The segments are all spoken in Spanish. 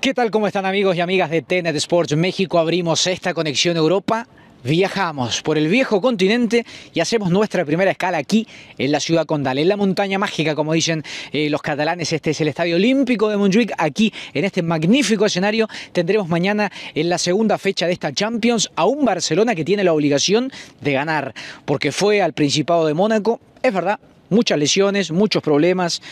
¿Qué tal? ¿Cómo están amigos y amigas de Tenet Sports México? Abrimos esta conexión Europa. Viajamos por el viejo continente y hacemos nuestra primera escala aquí en la ciudad condal, en la montaña mágica, como dicen eh, los catalanes. Este es el Estadio Olímpico de Montjuic. Aquí, en este magnífico escenario, tendremos mañana en la segunda fecha de esta Champions a un Barcelona que tiene la obligación de ganar, porque fue al Principado de Mónaco, es verdad, muchas lesiones, muchos problemas,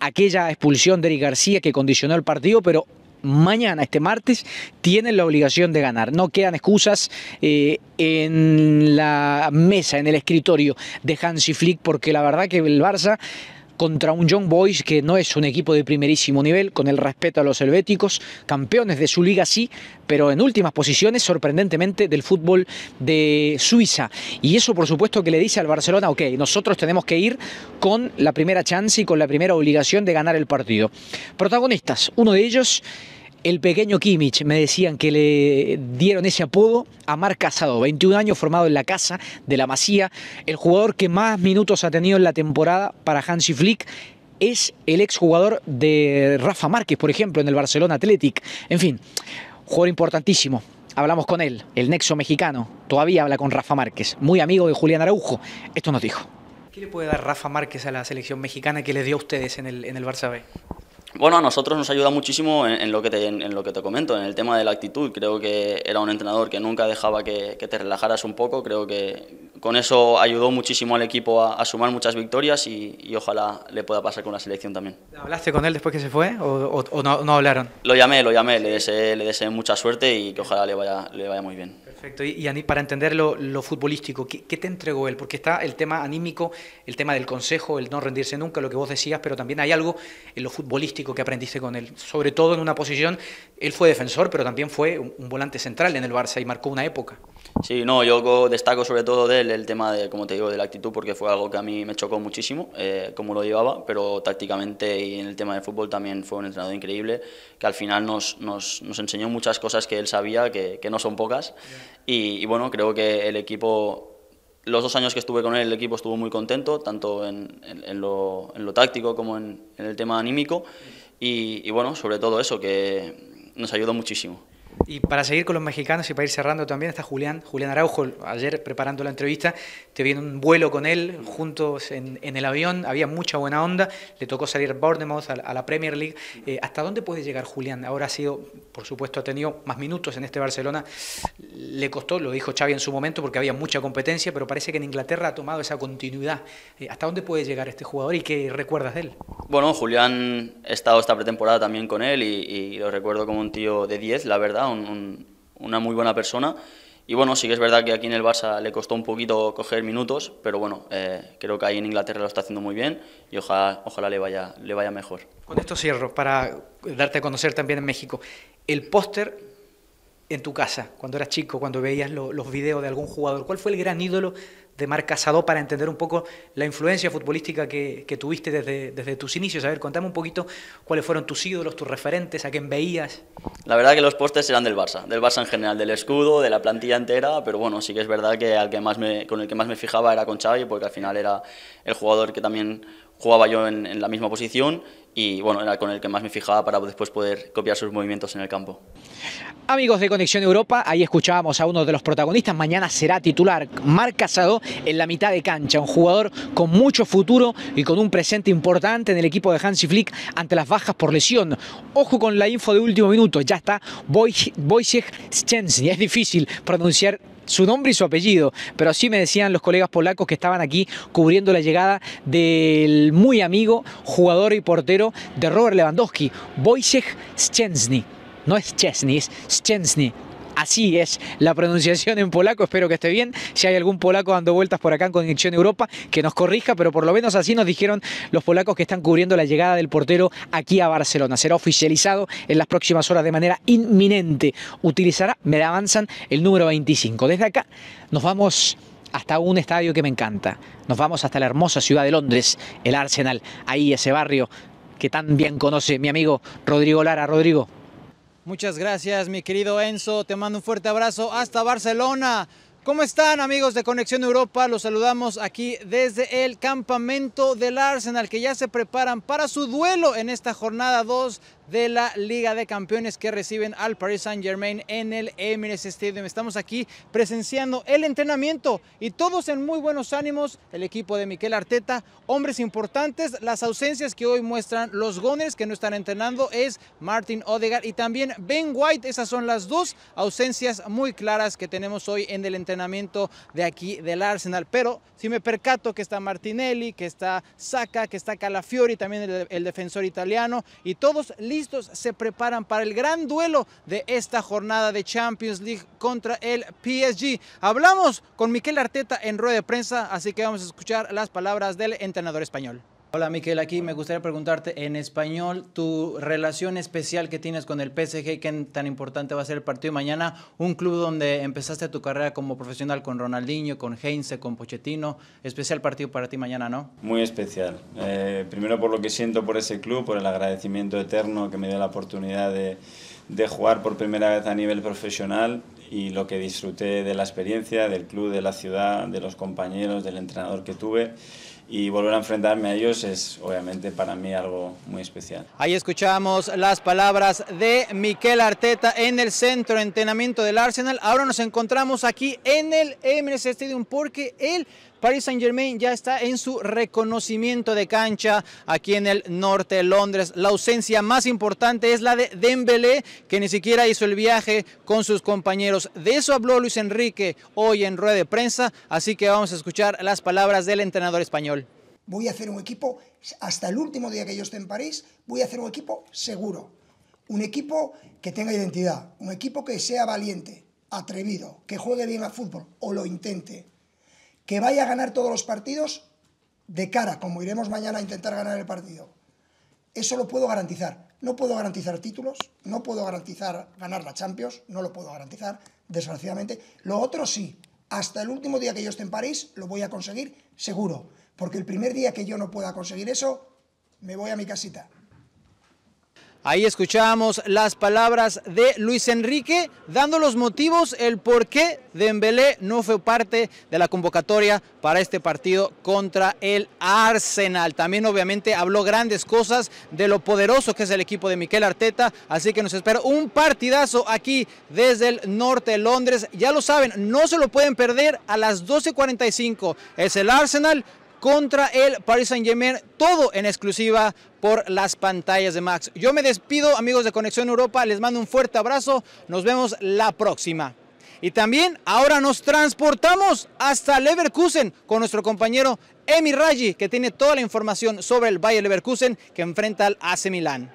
aquella expulsión de Eric García que condicionó el partido, pero mañana, este martes, tienen la obligación de ganar. No quedan excusas eh, en la mesa, en el escritorio de Hansi Flick, porque la verdad que el Barça contra un Young Boys que no es un equipo de primerísimo nivel, con el respeto a los helvéticos, campeones de su liga sí, pero en últimas posiciones, sorprendentemente, del fútbol de Suiza. Y eso, por supuesto, que le dice al Barcelona, ok, nosotros tenemos que ir con la primera chance y con la primera obligación de ganar el partido. Protagonistas, uno de ellos el pequeño Kimmich, me decían que le dieron ese apodo a Mar Casado, 21 años formado en la casa de la Masía, el jugador que más minutos ha tenido en la temporada para Hansi Flick es el exjugador de Rafa Márquez, por ejemplo, en el Barcelona Athletic. En fin, jugador importantísimo. Hablamos con él, el nexo mexicano, todavía habla con Rafa Márquez, muy amigo de Julián Araujo. Esto nos dijo. ¿Qué le puede dar Rafa Márquez a la selección mexicana que le dio a ustedes en el, en el Barça B? Bueno, a nosotros nos ayuda muchísimo en, lo que te, en, lo que te comento, en el tema de la actitud. Creo que era un entrenador que nunca dejaba que, te relajaras un poco. Creo que con eso ayudó muchísimo al equipo a, sumar muchas victorias y, ojalá le pueda pasar con la selección también. ¿Hablaste con él después que se fue o, no, hablaron? Lo llamé, lo llamé. Le deseé, le mucha suerte y que ojalá le vaya muy bien. Perfecto. Y, para entender lo, futbolístico, ¿qué, te entregó él? Porque está el tema anímico, el tema del consejo, el no rendirse nunca, lo que vos decías, pero también hay algo en lo futbolístico que aprendiste con él. Sobre todo en una posición, él fue defensor, pero también fue un volante central en el Barça y marcó una época. Sí, no, yo destaco sobre todo de él el tema de, como te digo, de la actitud, porque fue algo que a mí me chocó muchísimo, eh, como lo llevaba, pero tácticamente y en el tema de fútbol también fue un entrenador increíble, que al final nos, enseñó muchas cosas que él sabía, que, no son pocas, y, bueno, creo que el equipo los dos años que estuve con él, el equipo estuvo muy contento, tanto en, lo, táctico como en, el tema anímico. y bueno, sobre todo eso, que nos ayudó muchísimo. Y para seguir con los mexicanos y para ir cerrando también está Julián, Julián Araujo, ayer preparando la entrevista, te vi en un vuelo con él, juntos en, en el avión, había mucha buena onda, le tocó salir Bournemouth a, la Premier League. Eh, ¿Hasta dónde puede llegar Julián? Ahora ha sido, por supuesto, ha tenido más minutos en este Barcelona, le costó, lo dijo Xavi en su momento, porque había mucha competencia, pero parece que en Inglaterra ha tomado esa continuidad. Eh, ¿Hasta dónde puede llegar este jugador y qué recuerdas de él? Bueno, Julián, he estado esta pretemporada también con él y, y lo recuerdo como un tío de 10, la verdad una muy buena persona. Y bueno, sí que es verdad que aquí en el Barça le costó un poquito coger minutos, pero bueno, eh, creo que ahí en Inglaterra lo está haciendo muy bien y ojalá, ojalá le, vaya, le vaya mejor. Con esto cierro, para darte a conocer también en México. El póster en tu casa, cuando eras chico, cuando veías los videos de algún jugador, ¿cuál fue el gran ídolo de Marc Casado para entender un poco la influencia futbolística que, tuviste desde, desde, tus inicios. A ver, contame un poquito cuáles fueron tus ídolos, tus referentes, a quién veías. La verdad que los postes eran del Barça, del Barça en general, del escudo, de la plantilla entera, pero bueno, sí que es verdad que, que más me, con el que más me fijaba era con Xavi, porque al final era el jugador que también jugaba yo en, la misma posición y bueno, era con el que más me fijaba para después poder copiar sus movimientos en el campo. Amigos de Conexión Europa, ahí escuchábamos a uno de los protagonistas, mañana será titular, Marc Casado en la mitad de cancha, un jugador con mucho futuro y con un presente importante en el equipo de Hansi Flick ante las bajas por lesión. Ojo con la info de último minuto, ya está Wojciech Szczęsny, es difícil pronunciar su nombre y su apellido, pero así me decían los colegas polacos que estaban aquí cubriendo la llegada del muy amigo jugador y portero de Robert Lewandowski, Wojciech Szczęsny. No es es Szczęsny. Así es la pronunciación en polaco, espero que esté bien. Si hay algún polaco dando vueltas por acá en Conexión Europa, que nos corrija, pero por lo menos así nos dijeron los polacos que están cubriendo la llegada del portero aquí a Barcelona. Será oficializado en las próximas horas de manera inminente. Utilizará, me avanzan, el número 25. Desde acá nos vamos hasta un estadio que me encanta. Nos vamos hasta la hermosa ciudad de Londres, el Arsenal. Ahí ese barrio que tan bien conoce mi amigo Rodrigo Lara. Rodrigo, Muchas gracias, mi querido Enzo. Te mando un fuerte abrazo hasta Barcelona. ¿Cómo están amigos de Conexión Europa? Los saludamos aquí desde el campamento del Arsenal que ya se preparan para su duelo en esta jornada 2 de la Liga de Campeones que reciben al Paris Saint Germain en el Emirates Stadium. Estamos aquí presenciando el entrenamiento y todos en muy buenos ánimos. El equipo de Miquel Arteta, hombres importantes, las ausencias que hoy muestran los Gunners que no están entrenando es Martin Odegaard y también Ben White. Esas son las dos ausencias muy claras que tenemos hoy en el entrenamiento de aquí del Arsenal. Pero si me percato que está Martinelli, que está Saca, que está Calafiori, también el, el defensor italiano, y todos listos se preparan para el gran duelo de esta jornada de Champions League contra el PSG. Hablamos con Miquel Arteta en rueda de prensa, así que vamos a escuchar las palabras del entrenador español. Hola Miquel, aquí me gustaría preguntarte en español tu relación especial que tienes con el PSG, qué tan importante va a ser el partido mañana, un club donde empezaste tu carrera como profesional con Ronaldinho, con Heinze, con Pochettino, especial partido para ti mañana, ¿no? Muy especial, eh, primero por lo que siento por ese club, por el agradecimiento eterno que me dio la oportunidad de jugar por primera vez a nivel profesional y lo que disfruté de la experiencia, del club, de la ciudad, de los compañeros, del entrenador que tuve y volver a enfrentarme a ellos es obviamente para mí algo muy especial. Ahí escuchamos las palabras de Miquel Arteta en el centro de entrenamiento del Arsenal. Ahora nos encontramos aquí en el Emirates Stadium porque el Paris Saint Germain ya está en su reconocimiento de cancha aquí en el norte de Londres. La ausencia más importante es la de Dembélé, que ni siquiera hizo el viaje con sus compañeros. De eso habló Luis Enrique hoy en rueda de prensa, así que vamos a escuchar las palabras del entrenador español voy a hacer un equipo, hasta el último día que yo esté en París, voy a hacer un equipo seguro. Un equipo que tenga identidad, un equipo que sea valiente, atrevido, que juegue bien al fútbol o lo intente, que vaya a ganar todos los partidos de cara, como iremos mañana a intentar ganar el partido. Eso lo puedo garantizar. No puedo garantizar títulos, no puedo garantizar ganar la Champions, no lo puedo garantizar, desgraciadamente. Lo otro sí, hasta el último día que yo esté en París lo voy a conseguir seguro porque el primer día que yo no pueda conseguir eso, me voy a mi casita. Ahí escuchamos las palabras de Luis Enrique dando los motivos, el por qué Dembélé no fue parte de la convocatoria para este partido contra el Arsenal. También obviamente habló grandes cosas de lo poderoso que es el equipo de Miquel Arteta, así que nos espera un partidazo aquí desde el norte de Londres. Ya lo saben, no se lo pueden perder a las 12.45. Es el Arsenal contra el Paris Saint-Germain, todo en exclusiva por las pantallas de Max. Yo me despido, amigos de Conexión Europa, les mando un fuerte abrazo, nos vemos la próxima. Y también ahora nos transportamos hasta Leverkusen con nuestro compañero Emi Raggi, que tiene toda la información sobre el Bayer Leverkusen que enfrenta al AC Milán.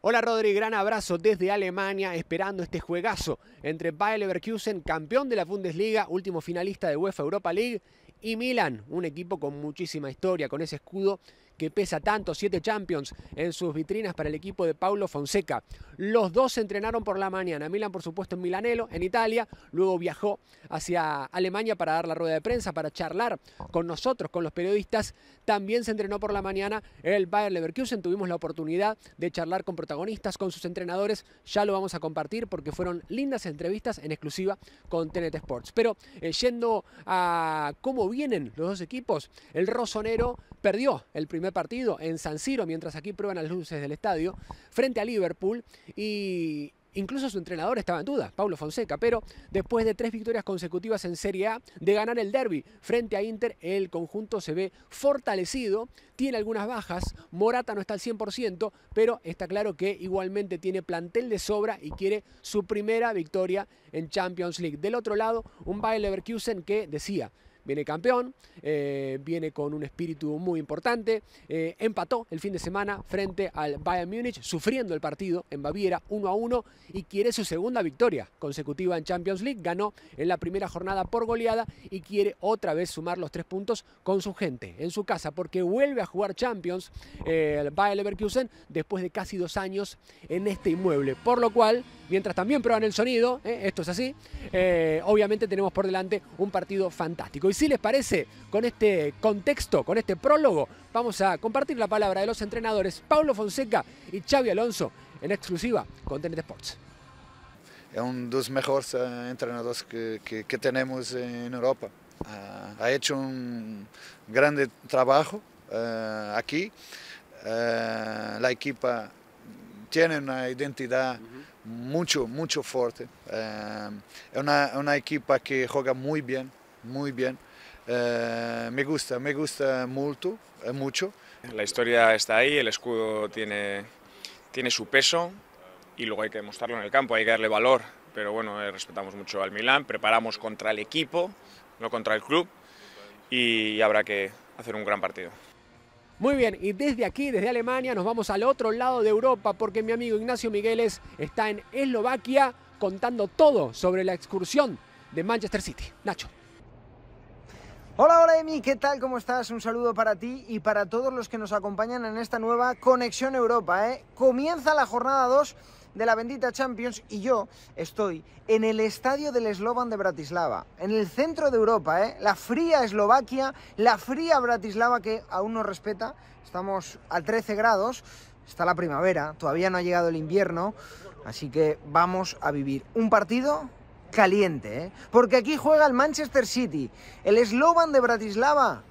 Hola Rodri, gran abrazo desde Alemania, esperando este juegazo entre Bayer Leverkusen, campeón de la Bundesliga, último finalista de UEFA Europa League, y Milan, un equipo con muchísima historia, con ese escudo que pesa tanto, siete Champions en sus vitrinas para el equipo de Paulo Fonseca. Los dos se entrenaron por la mañana. Milan, por supuesto, en Milanelo, en Italia. Luego viajó hacia Alemania para dar la rueda de prensa, para charlar con nosotros, con los periodistas. También se entrenó por la mañana el Bayer Leverkusen. Tuvimos la oportunidad de charlar con protagonistas, con sus entrenadores. Ya lo vamos a compartir porque fueron lindas entrevistas en exclusiva con TNT Sports. Pero eh, yendo a cómo vienen los dos equipos, el Rosonero perdió el primer partido en San Siro, mientras aquí prueban las luces del estadio, frente a Liverpool y Incluso su entrenador estaba en duda, Pablo Fonseca, pero después de tres victorias consecutivas en Serie A, de ganar el derby frente a Inter, el conjunto se ve fortalecido, tiene algunas bajas, Morata no está al 100%, pero está claro que igualmente tiene plantel de sobra y quiere su primera victoria en Champions League. Del otro lado, un Bayer Leverkusen que decía, viene campeón, eh, viene con un espíritu muy importante, eh, empató el fin de semana frente al Bayern Múnich, sufriendo el partido en Baviera 1 a 1 y quiere su segunda victoria consecutiva en Champions League, ganó en la primera jornada por goleada y quiere otra vez sumar los tres puntos con su gente, en su casa, porque vuelve a jugar Champions eh, el Bayer Leverkusen después de casi dos años en este inmueble, por lo cual mientras también prueban el sonido, ¿eh? esto es así, eh, obviamente tenemos por delante un partido fantástico. Y si les parece, con este contexto, con este prólogo, vamos a compartir la palabra de los entrenadores Paulo Fonseca y Xavi Alonso en exclusiva con TNT Sports. Es uno de los mejores eh, entrenadores que, tenemos en Europa. Ah, ha hecho un grande trabajo aquí. la equipa tiene una identidad mucho, mucho fuerte. Eh, es una equipa que juega muy bien, muy bien. Eh, me gusta, me gusta mucho, eh, mucho. La historia está ahí, el escudo tiene, tiene su peso y luego hay que demostrarlo en el campo, hay que darle valor. Pero bueno, respetamos mucho al Milan, preparamos contra el equipo, no contra el club y habrá que hacer un gran partido. Muy bien, y desde aquí, desde Alemania, nos vamos al otro lado de Europa porque mi amigo Ignacio Migueles está en Eslovaquia contando todo sobre la excursión de Manchester City. Nacho. Hola, hola Emi, ¿qué tal? ¿Cómo estás? Un saludo para ti y para todos los que nos acompañan en esta nueva Conexión Europa. ¿eh? Comienza la jornada 2 de la bendita Champions y yo estoy en el estadio del Slovan de Bratislava, en el centro de Europa, ¿eh? la fría Eslovaquia, la fría Bratislava que aún no respeta, estamos a 13 grados, está la primavera, todavía no ha llegado el invierno, así que vamos a vivir un partido caliente, ¿eh? porque aquí juega el Manchester City. El Slovan de Bratislava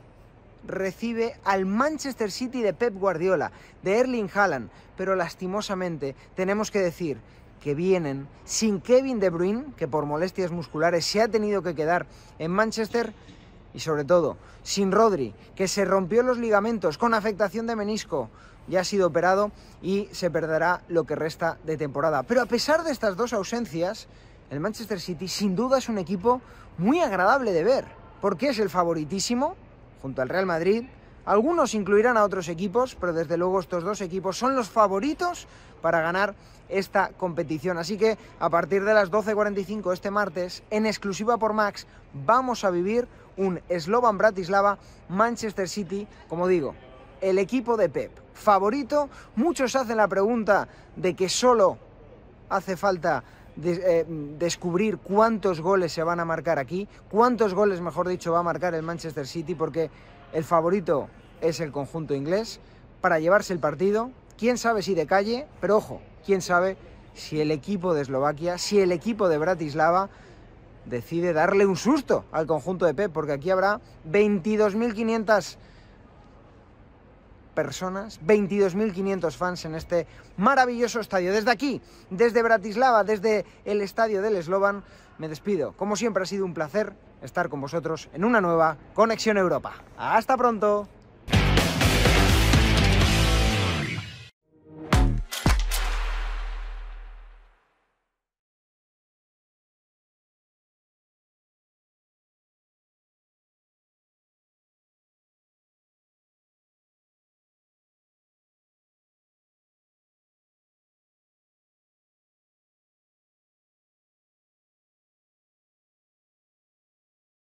recibe al Manchester City de Pep Guardiola, de Erling Haaland, pero lastimosamente tenemos que decir que vienen sin Kevin De Bruyne, que por molestias musculares se ha tenido que quedar en Manchester, y sobre todo sin Rodri, que se rompió los ligamentos con afectación de menisco, ya ha sido operado y se perderá lo que resta de temporada. Pero a pesar de estas dos ausencias, el Manchester City sin duda es un equipo muy agradable de ver, porque es el favoritísimo junto al Real Madrid. Algunos incluirán a otros equipos, pero desde luego estos dos equipos son los favoritos para ganar esta competición. Así que a partir de las 12.45 este martes, en exclusiva por Max, vamos a vivir un Slovan Bratislava Manchester City, como digo, el equipo de Pep. Favorito, muchos hacen la pregunta de que solo hace falta eh, descubrir cuántos goles se van a marcar aquí, cuántos goles, mejor dicho, va a marcar el Manchester City, porque el favorito es el conjunto inglés para llevarse el partido. Quién sabe si de calle, pero ojo, quién sabe si el equipo de Eslovaquia, si el equipo de Bratislava decide darle un susto al conjunto de Pep, porque aquí habrá 22.500 personas, 22.500 fans en este maravilloso estadio. Desde aquí, desde Bratislava, desde el estadio del Eslovan, me despido. Como siempre ha sido un placer estar con vosotros en una nueva Conexión Europa. Hasta pronto.